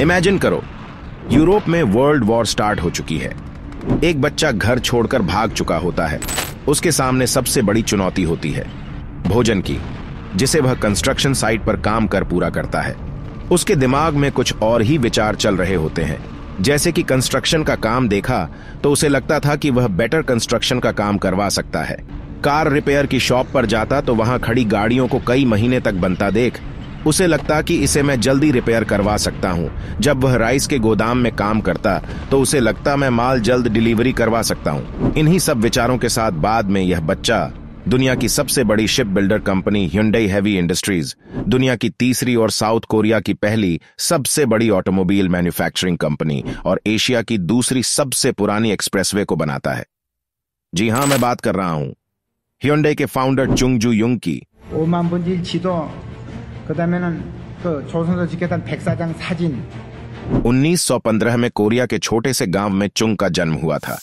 imagine करो Europe में world war start हो चुकी है एक बच्चा घर छोड़कर भाग चुका होता है उसके सामने सबसे बड़ी चुनौती होती है भोजन की जिसे वह कंस्ट्रक्शन साइट पर काम कर पूरा करता है उसके दिमाग में कुछ और ही विचार चल रहे होते हैं जैसे कि कंस्ट्रक्शन का काम देखा तो उसे लगता था कि वह बेटर कंस्ट्रक्शन का काम करवा सकता है कार रिपेयर की शॉप पर जाता तो वहां खड़ी गाड़ियों को कई महीने तक बनता देख उसे लगता कि इसे मैं जल्दी रिपेयर करवा सकता हूँ जब वह राइस के गोदाम में काम करता तो उसे लगता मैं माल जल्द डिलीवरी करवा सकता हूँ इन्हीं सब विचारों के साथ बाद में यह बच्चा दुनिया की सबसे बड़ी ship builder company Hyundai heavy industries दुनिया की तीसरी और साउथ कोरिया की पहली सबसे बड़ी ऑटोमोबाइल मैन्युफैक्चरिंग कंपनी और एशिया की दूसरी सबसे पुरानी एक्सप्रेसवे को बनाता है जी हाँ मैं बात कर रहा हूँ ह्यूडई के फाउंडर चुंगजू युंग की 그다음에는 그 조선소 지켰던 백사장 사진 1915 में कोरिया के छोटे से गांव में चुंग का जन्म हुआ था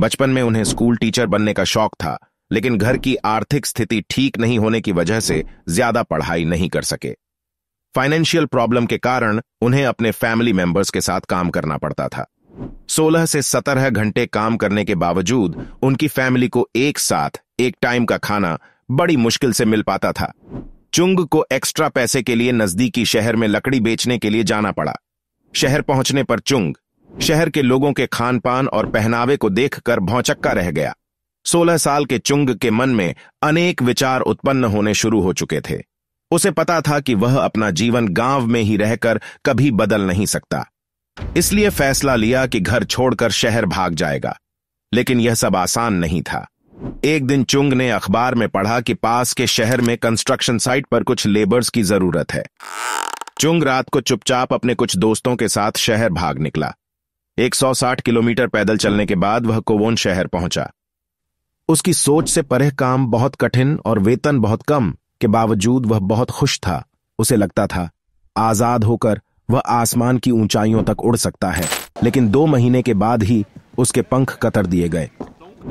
बचपन में उन्हें स्कूल टीचर बनने का शौक था लेकिन घर की आर्थिक स्थिति ठीक नहीं होने की वजह से ज्यादा पढ़ाई नहीं कर सके फाइनेंशियल प्रॉब्लम के कारण उन्हें अपने फैमिली मेंबर्स के साथ काम करना पड़ता था 16 से 17 घंटे काम करने के बावजूद उनकी फैमिली को एक साथ एक टाइम का खाना बड़ी मुश्किल से मिल पाता था चुंग को एक्स्ट्रा पैसे के लिए नजदीकी शहर में लकड़ी बेचने के लिए जाना पड़ा शहर पहुंचने पर चुंग शहर के लोगों के खान पान और पहनावे को देखकर भौचक्का रह गया सोलह साल के चुंग के मन में अनेक विचार उत्पन्न होने शुरू हो चुके थे उसे पता था कि वह अपना जीवन गांव में ही रहकर कभी बदल नहीं सकता इसलिए फैसला लिया कि घर छोड़कर शहर भाग जाएगा लेकिन यह सब आसान नहीं था एक दिन चुंग ने अखबार में पढ़ा कि पास के शहर में कंस्ट्रक्शन साइट पर कुछ लेबर्स की जरूरत है चुंग रात को चुपचाप अपने कुछ दोस्तों के साथ शहर भाग निकला 160 किलोमीटर पैदल चलने के बाद वह कोवोन शहर पहुंचा उसकी सोच से परे काम बहुत कठिन और वेतन बहुत कम के बावजूद वह बहुत खुश था उसे लगता था आजाद होकर वह आसमान की ऊंचाइयों तक उड़ सकता है लेकिन दो महीने के बाद ही उसके पंख कतर दिए गए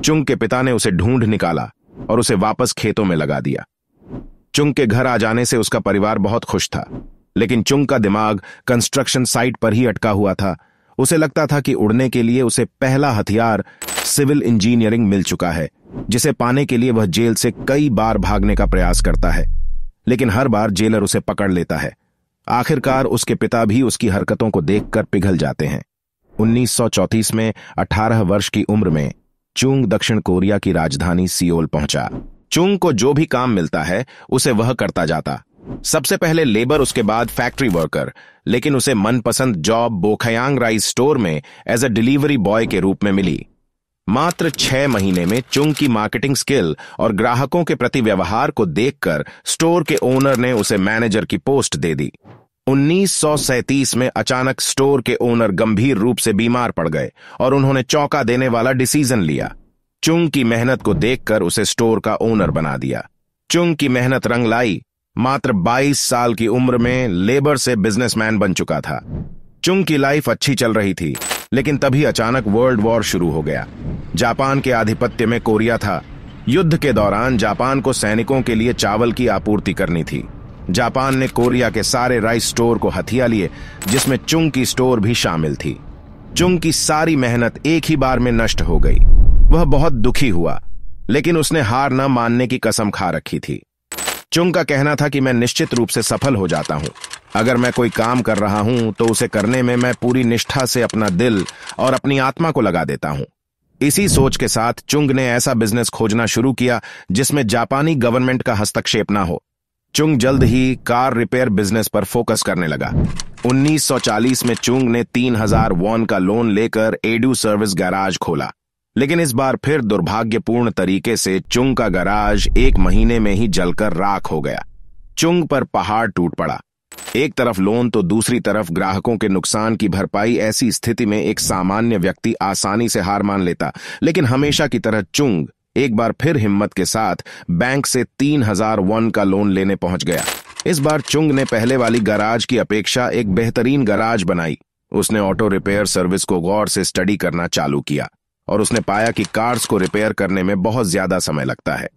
चुंग के पिता ने उसे ढूंढ निकाला और उसे वापस खेतों में लगा दिया चुंग के घर आ जाने से उसका परिवार बहुत खुश था लेकिन चुंग का दिमाग कंस्ट्रक्शन साइट पर ही अटका हुआ था उसे लगता था कि उड़ने के लिए उसे पहला हथियार सिविल इंजीनियरिंग मिल चुका है जिसे पाने के लिए वह जेल से कई बार भागने का प्रयास करता है लेकिन हर बार जेलर उसे पकड़ लेता है आखिरकार उसके पिता भी उसकी हरकतों को देखकर पिघल जाते हैं उन्नीस में 18 वर्ष की उम्र में चुंग दक्षिण कोरिया की राजधानी सियोल पहुंचा चुंग को जो भी काम मिलता है उसे वह करता जाता सबसे पहले लेबर उसके बाद फैक्ट्री वर्कर लेकिन उसे मनपसंद जॉब बोखयांग राइस स्टोर में एज अ डिलीवरी बॉय के रूप में मिली मात्र छह महीने में चुंग की मार्केटिंग स्किल और ग्राहकों के प्रति व्यवहार को देखकर स्टोर के ओनर ने उसे मैनेजर की पोस्ट दे दी उन्नीस में अचानक स्टोर के ओनर गंभीर रूप से बीमार पड़ गए और उन्होंने चौंका देने वाला डिसीजन लिया चुंग की मेहनत को देखकर उसे स्टोर का ओनर बना दिया चुंग की मेहनत रंग लाई मात्र 22 साल की उम्र में लेबर से बिजनेसमैन बन चुका था चुंग की लाइफ अच्छी चल रही थी लेकिन तभी अचानक वर्ल्ड वॉर शुरू हो गया जापान के आधिपत्य में कोरिया था युद्ध के दौरान जापान को सैनिकों के लिए चावल की आपूर्ति करनी थी जापान ने कोरिया के सारे राइस स्टोर को हथिया लिए जिसमें चुंग की स्टोर भी शामिल थी चुंग की सारी मेहनत एक ही बार में नष्ट हो गई वह बहुत दुखी हुआ लेकिन उसने हार न मानने की कसम खा रखी थी चुंग का कहना था कि मैं निश्चित रूप से सफल हो जाता हूं अगर मैं कोई काम कर रहा हूं तो उसे करने में मैं पूरी निष्ठा से अपना दिल और अपनी आत्मा को लगा देता हूं इसी सोच के साथ चुंग ने ऐसा बिजनेस खोजना शुरू किया जिसमें जापानी गवर्नमेंट का हस्तक्षेप ना हो चुंग जल्द ही कार रिपेयर बिजनेस पर फोकस करने लगा 1940 में चुंग ने 3000 वॉन का लोन लेकर एडू सर्विस गैराज खोला लेकिन इस बार फिर दुर्भाग्यपूर्ण तरीके से चुंग का गैराज एक महीने में ही जलकर राख हो गया चुंग पर पहाड़ टूट पड़ा एक तरफ लोन तो दूसरी तरफ ग्राहकों के नुकसान की भरपाई ऐसी स्थिति में एक सामान्य व्यक्ति आसानी से हार मान लेता लेकिन हमेशा की तरह चुंग एक बार फिर हिम्मत के साथ बैंक से तीन हजार वन का लोन लेने पहुंच गया इस बार चुंग ने पहले वाली गराज की अपेक्षा एक बेहतरीन गराज बनाई उसने ऑटो रिपेयर सर्विस को गौर से स्टडी करना चालू किया और उसने पाया कि कार्स को रिपेयर करने में बहुत ज्यादा समय लगता है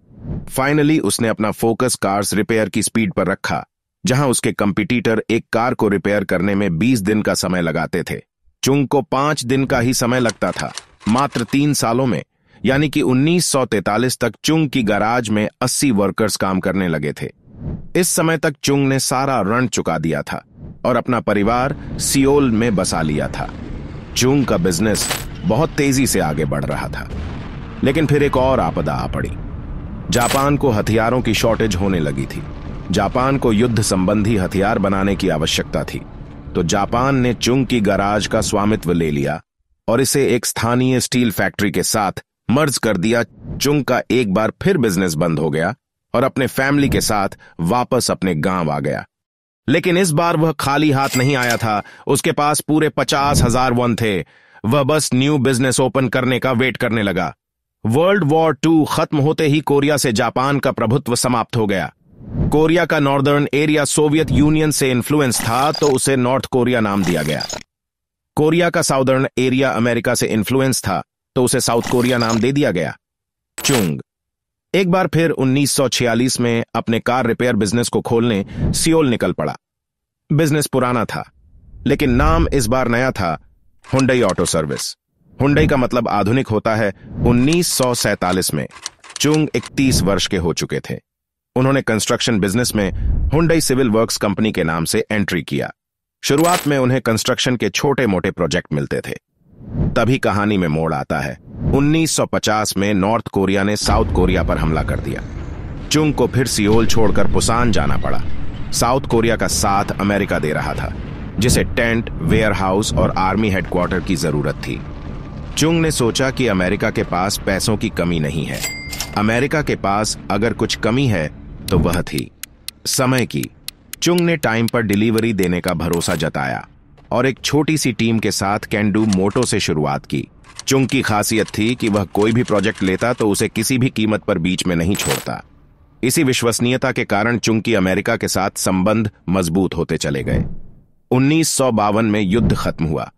फाइनली उसने अपना फोकस कार्स रिपेयर की स्पीड पर रखा जहां उसके कंपिटिटर एक कार को रिपेयर करने में 20 दिन का समय लगाते थे चुंग को पांच दिन का ही समय लगता था मात्र तीन सालों में यानी कि 1943 तक चुंग की गराज में 80 वर्कर्स काम करने लगे थे इस समय तक चुंग ने सारा ऋण चुका दिया था और अपना परिवार सियोल में बसा लिया था चुंग का बिजनेस बहुत तेजी से आगे बढ़ रहा था लेकिन फिर एक और आपदा आ पड़ी जापान को हथियारों की शॉर्टेज होने लगी थी जापान को युद्ध संबंधी हथियार बनाने की आवश्यकता थी तो जापान ने चुंग की गराज का स्वामित्व ले लिया और इसे एक स्थानीय स्टील फैक्ट्री के साथ मर्ज कर दिया चुंग का एक बार फिर बिजनेस बंद हो गया और अपने फैमिली के साथ वापस अपने गांव आ गया लेकिन इस बार वह खाली हाथ नहीं आया था उसके पास पूरे पचास हजार वन थे वह बस न्यू बिजनेस ओपन करने का वेट करने लगा वर्ल्ड वॉर टू खत्म होते ही कोरिया से जापान का प्रभुत्व समाप्त हो गया कोरिया का नॉर्दर्न एरिया सोवियत यूनियन से इन्फ्लुएंस था तो उसे नॉर्थ कोरिया नाम दिया गया कोरिया का साउदर्न एरिया अमेरिका से इन्फ्लुएंस था तो उसे साउथ कोरिया नाम दे दिया गया चुंग एक बार फिर 1946 में अपने कार रिपेयर बिजनेस को खोलने सियोल निकल पड़ा बिजनेस पुराना था लेकिन नाम इस बार नया था हुंडई ऑटो सर्विस हुंडई का मतलब आधुनिक होता है 1947 में चुंग 31 वर्ष के हो चुके थे उन्होंने कंस्ट्रक्शन बिजनेस में हुंडई सिविल वर्क्स कंपनी के नाम से एंट्री किया शुरुआत में उन्हें कंस्ट्रक्शन के छोटे मोटे प्रोजेक्ट मिलते थे तभी कहानी में मोड़ आता है 1950 में नॉर्थ कोरिया ने साउथ कोरिया पर हमला कर दिया चुंग को फिर सियोल छोड़कर पुसान जाना पड़ा साउथ कोरिया का साथ अमेरिका दे रहा था जिसे टेंट वेयर हाउस और आर्मी हेडक्वार्टर की जरूरत थी चुंग ने सोचा कि अमेरिका के पास पैसों की कमी नहीं है अमेरिका के पास अगर कुछ कमी है तो वह थी समय की चुंग ने टाइम पर डिलीवरी देने का भरोसा जताया और एक छोटी सी टीम के साथ कैंडू मोटो से शुरुआत की चुंग की खासियत थी कि वह कोई भी प्रोजेक्ट लेता तो उसे किसी भी कीमत पर बीच में नहीं छोड़ता इसी विश्वसनीयता के कारण चुंग की अमेरिका के साथ संबंध मजबूत होते चले गए उन्नीस में युद्ध खत्म हुआ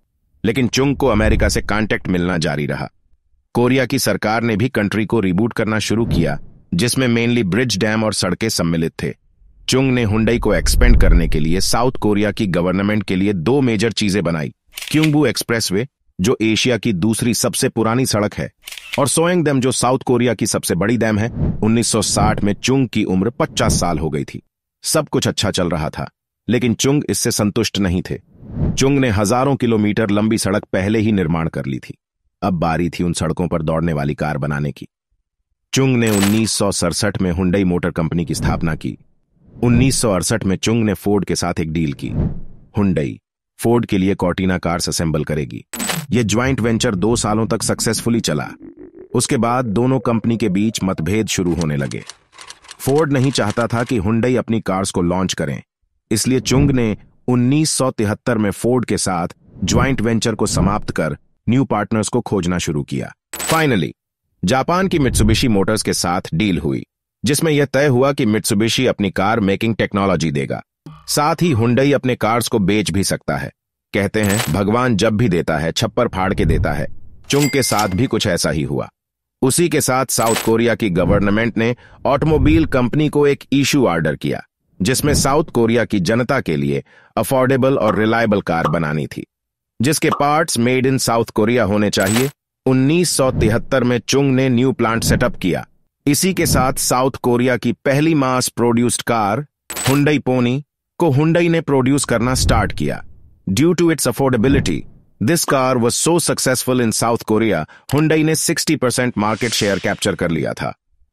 लेकिन चुंग को अमेरिका से कांटेक्ट मिलना जारी रहा कोरिया की सरकार ने भी कंट्री को रिबूट करना शुरू किया जिसमें मेनली ब्रिज डैम और सड़कें सम्मिलित थे चुंग ने हुंडई को एक्सपेंड करने के लिए साउथ कोरिया की गवर्नमेंट के लिए दो मेजर चीजें बनाई क्यूंगबू एक्सप्रेसवे जो एशिया की दूसरी सबसे पुरानी सड़क है और सोयंग डैम जो साउथ कोरिया की सबसे बड़ी डैम है 1960 में चुंग की उम्र 50 साल हो गई थी सब कुछ अच्छा चल रहा था लेकिन चुंग इससे संतुष्ट नहीं थे चुंग ने हजारों किलोमीटर लंबी सड़क पहले ही निर्माण कर ली थी अब बारी थी उन सड़कों पर दौड़ने वाली कार बनाने की चुंग ने उन्नीस में हुंडई मोटर कंपनी की स्थापना की उन्नीस में चुंग ने फोर्ड के साथ एक डील की हुंडई फोर्ड के लिए कॉटिना कार्स असेंबल करेगी यह ज्वाइंट वेंचर दो सालों तक सक्सेसफुली चला उसके बाद दोनों कंपनी के बीच मतभेद शुरू होने लगे फोर्ड नहीं चाहता था कि हुंडई अपनी कार्स को लॉन्च करें इसलिए चुंग ने उन्नीस में फोर्ड के साथ ज्वाइंट वेंचर को समाप्त कर न्यू पार्टनर्स को खोजना शुरू किया फाइनली जापान की मित्सुबिशी मोटर्स के साथ डील हुई जिसमें यह तय हुआ कि मिट्सुबिशी अपनी कार मेकिंग टेक्नोलॉजी देगा साथ ही हुंडई अपने कार्स को बेच भी सकता है कहते हैं भगवान जब भी देता है छप्पर फाड़ के देता है चुंग के साथ भी कुछ ऐसा ही हुआ उसी के साथ साउथ कोरिया की गवर्नमेंट ने ऑटोमोबाइल कंपनी को एक इशू ऑर्डर किया जिसमें साउथ कोरिया की जनता के लिए अफोर्डेबल और रिलायबल कार बनानी थी जिसके parts made in South Korea होने चाहिए 1973 में चुंग ने न्यू प्लांट सेटअप किया इसी के साथ साउथ कोरिया की पहली mass produced car Hyundai Pony को हुंडई ने प्रोड्यूस करना स्टार्ट किया due to its affordability this car was so successful in South Korea Hyundai ने 60 परसेंट मार्केट शेयर कैप्चर कर लिया था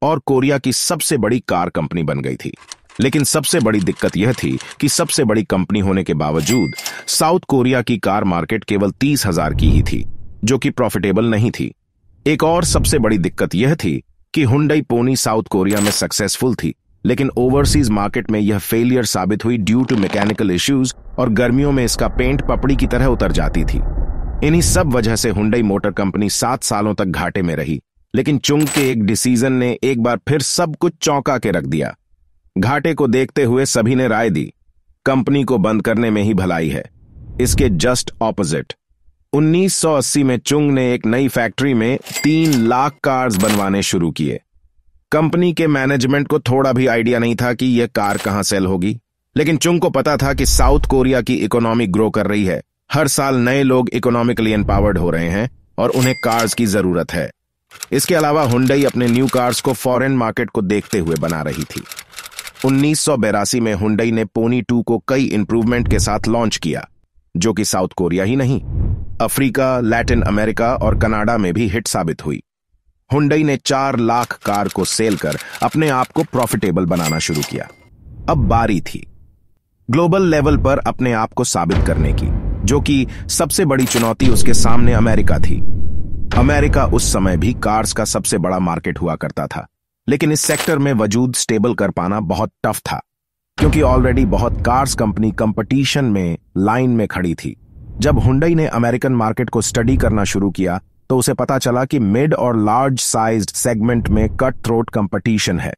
और कोरिया की सबसे बड़ी कार कंपनी बन गई थी लेकिन सबसे बड़ी दिक्कत यह थी कि सबसे बड़ी कंपनी होने के बावजूद साउथ कोरिया की कार मार्केट केवल तीस हजार की ही थी जो कि प्रॉफिटेबल नहीं थी एक और सबसे बड़ी दिक्कत यह थी कि हुंडई पोनी साउथ कोरिया में सक्सेसफुल थी लेकिन ओवरसीज मार्केट में यह फेलियर साबित हुई ड्यू टू मैकेनिकल इश्यूज और गर्मियों में इसका पेंट पपड़ी की तरह उतर जाती थी इन्हीं सब वजह से हुंडई मोटर कंपनी सात सालों तक घाटे में रही लेकिन चुंग के एक डिसीजन ने एक बार फिर सब कुछ चौंका के रख दिया घाटे को देखते हुए सभी ने राय दी कंपनी को बंद करने में ही भलाई है इसके जस्ट ऑपोजिट 1980 में चुंग ने एक नई फैक्ट्री में तीन लाख कार्स बनवाने शुरू किए कंपनी के मैनेजमेंट को थोड़ा भी आइडिया नहीं था कि यह कार कहां सेल होगी लेकिन चुंग को पता था कि साउथ कोरिया की इकोनॉमी ग्रो कर रही है हर साल नए लोग इकोनॉमिकली एम्पावर्ड हो रहे हैं और उन्हें कार्स की जरूरत है इसके अलावा हुंडई अपने न्यू कार्स को फॉरेन मार्केट को देखते हुए बना रही थी उन्नीस में हुंडई ने पोनी टू को कई इंप्रूवमेंट के साथ लॉन्च किया जो कि साउथ कोरिया ही नहीं अफ्रीका लैटिन अमेरिका और कनाडा में भी हिट साबित हुई हुंडई ने चार लाख कार को सेल कर अपने आप को प्रॉफिटेबल बनाना शुरू किया अब बारी थी ग्लोबल लेवल पर अपने आप को साबित करने की जो कि सबसे बड़ी चुनौती उसके सामने अमेरिका थी अमेरिका उस समय भी कार्स का सबसे बड़ा मार्केट हुआ करता था लेकिन इस सेक्टर में वजूद स्टेबल कर पाना बहुत टफ था क्योंकि ऑलरेडी बहुत कार्स कंपनी कंपटीशन में लाइन में खड़ी थी जब हुंडई ने अमेरिकन मार्केट को स्टडी करना शुरू किया तो उसे पता चला कि मिड और लार्ज साइज सेगमेंट में कट थ्रोट कंपटीशन है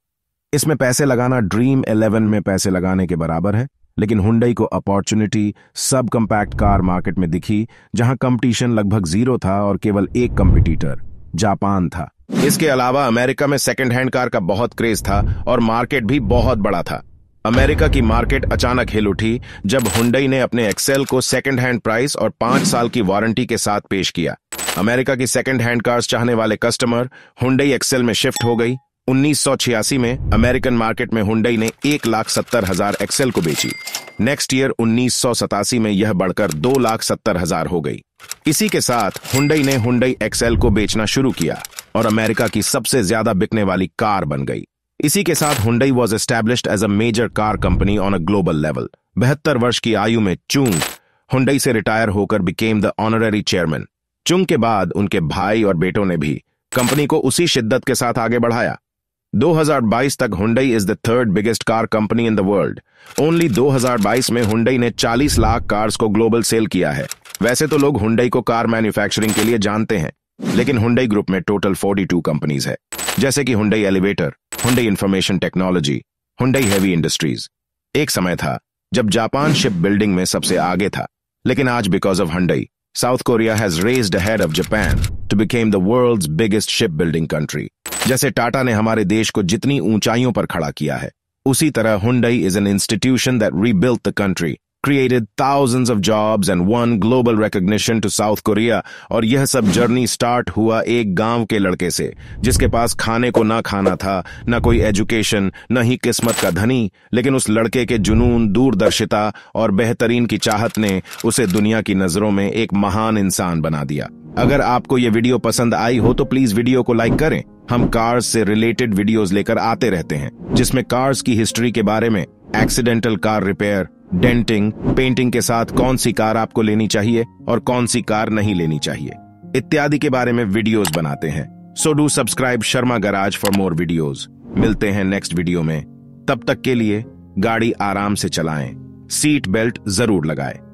इसमें पैसे लगाना ड्रीम 11 में पैसे लगाने के बराबर है लेकिन हुंडई को अपॉर्चुनिटी सब कम्पैक्ट कार मार्केट में दिखी जहां कंपटीशन लगभग जीरो था और केवल एक कंपटीटर जापान था इसके अलावा अमेरिका में सेकेंड हैंड कार का बहुत क्रेज था और मार्केट भी बहुत बड़ा था अमेरिका की मार्केट अचानक हिल उठी जब हुंडई ने अपने एक्सेल को सेकेंड हैंड प्राइस और पांच साल की वारंटी के साथ पेश किया अमेरिका की सेकेंड हैंड कार्स चाहने वाले कस्टमर हुंडई एक्सेल में शिफ्ट हो गई उन्नीस में अमेरिकन मार्केट में हुंडई ने एक लाख सत्तर हजार एक्सेल को बेची नेक्स्ट ईयर उन्नीस में यह बढ़कर दो लाख सत्तर हजार हो गई इसी के साथ हुंडई ने हुंडई एक्सेल को बेचना शुरू किया और अमेरिका की सबसे ज्यादा बिकने वाली कार बन गई इसी के साथ Hyundai was established as a major car company on a global level बहत्तर वर्ष की आयु में चूंग हुंडई से रिटायर होकर became the honorary chairman Chung के बाद उनके भाई और बेटों ने भी कंपनी को उसी शिद्दत के साथ आगे बढ़ाया 2022 तक Hyundai is the third biggest car company in the world only 2022 में हुंडई ने 40 लाख कार्स को ग्लोबल सेल किया है वैसे तो लोग हुंडई को कार मैन्युफैक्चरिंग के लिए जानते हैं लेकिन हुंडई ग्रुप में टोटल 42 कंपनीज है जैसे कि Hyundai elevator Hyundai information technology Hyundai heavy industries एक समय था जब जापान शिप बिल्डिंग में सबसे आगे था लेकिन आज because of Hyundai South Korea has raised head of Japan to became the world's biggest ship building country जैसे टाटा ने हमारे देश को जितनी ऊंचाइयों पर खड़ा किया है उसी तरह Hyundai is an institution that rebuild the country created thousands of jobs and won global recognition to South Korea और यह सब जर्नी स्टार्ट हुआ एक गांव के लड़के से जिसके पास खाने को ना खाना था ना कोई एजुकेशन न ही किस्मत का धनी लेकिन उस लड़के के जुनून दूरदर्शिता और बेहतरीन की चाहत ने उसे दुनिया की नजरों में एक महान इंसान बना दिया अगर आपको ये वीडियो पसंद आई हो तो प्लीज वीडियो को लाइक करें हम कार्स से रिलेटेड वीडियोस लेकर आते रहते हैं जिसमें कार्स की हिस्ट्री के बारे में accidental car repair denting painting के साथ कौन सी कार आपको लेनी चाहिए और कौन सी कार नहीं लेनी चाहिए इत्यादि के बारे में वीडियोस बनाते हैं so do subscribe Sharma garage for more videos मिलते हैं नेक्स्ट वीडियो में तब तक के लिए गाड़ी आराम से चलाएं सीट बेल्ट जरूर लगाएं